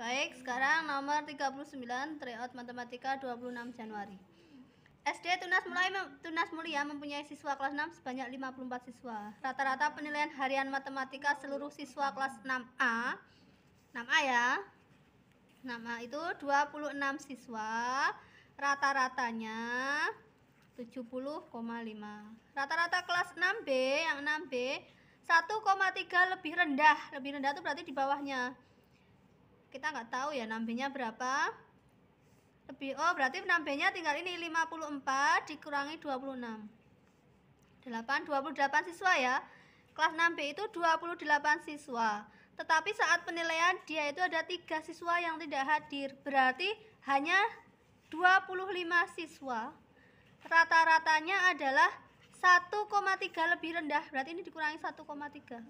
Baik, sekarang nomor 39 tryout matematika 26 Januari. SD Tunas Mulai Tunas Mulia mempunyai siswa kelas 6 sebanyak 54 siswa. Rata-rata penilaian harian matematika seluruh siswa kelas 6A 6A ya. 6A itu 26 siswa. Rata-ratanya 70,5 rata-rata kelas 6B yang 6B 1,3 lebih rendah lebih rendah itu berarti di bawahnya kita nggak tahu ya nambahnya berapa lebih oh berarti nambahnya tinggal ini 54 dikurangi 26 8 28 siswa ya kelas 6B itu 28 siswa tetapi saat penilaian dia itu ada tiga siswa yang tidak hadir berarti hanya 25 siswa rata-ratanya adalah 1,3 lebih rendah berarti ini dikurangi 1,3 2 60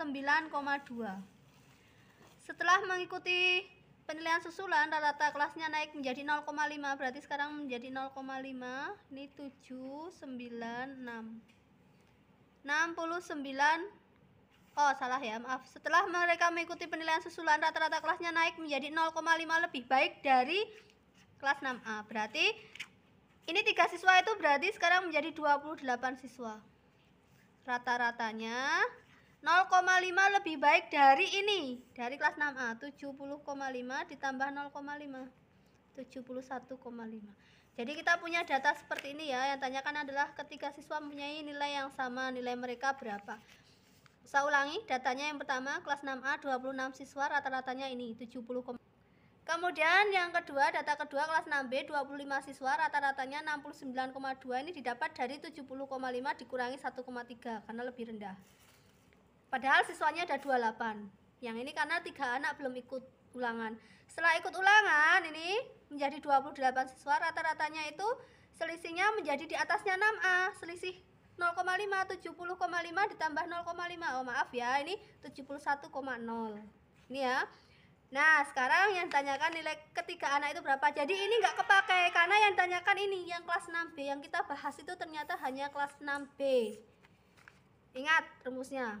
9,2. Setelah mengikuti penilaian susulan rata-rata kelasnya naik menjadi 0,5 berarti sekarang menjadi 0,5 ini 7 9 6 69 oh salah ya maaf setelah mereka mengikuti penilaian susulan rata-rata kelasnya naik menjadi 0,5 lebih baik dari kelas 6A berarti ini tiga siswa itu berarti sekarang menjadi 28 siswa rata-ratanya 0,5 lebih baik dari ini dari kelas 6A 70,5 ditambah 0,5 71,5 jadi kita punya data seperti ini ya yang tanyakan adalah ketika siswa mempunyai nilai yang sama nilai mereka berapa saya ulangi datanya yang pertama kelas 6A 26 siswa rata-ratanya ini 70, Kemudian yang kedua, data kedua kelas 6B 25 siswa rata-ratanya 69,2 ini didapat dari 70,5 dikurangi 1,3 karena lebih rendah. Padahal siswanya ada 28. Yang ini karena tiga anak belum ikut ulangan. Setelah ikut ulangan ini menjadi 28 siswa rata-ratanya itu selisihnya menjadi di atasnya 6A, selisih 0,5 70,5 ditambah 0,5 oh maaf ya ini 71,0 ini ya nah sekarang yang tanyakan nilai ketiga anak itu berapa jadi ini nggak kepake karena yang tanyakan ini yang kelas 6B yang kita bahas itu ternyata hanya kelas 6B ingat rumusnya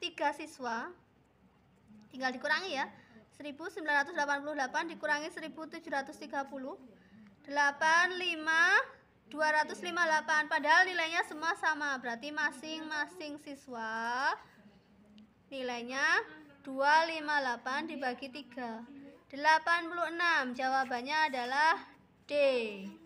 3 siswa tinggal dikurangi ya 1988 dikurangi 1730 85 258 padahal nilainya semua sama berarti masing-masing siswa nilainya 258 dibagi 3 86 jawabannya adalah D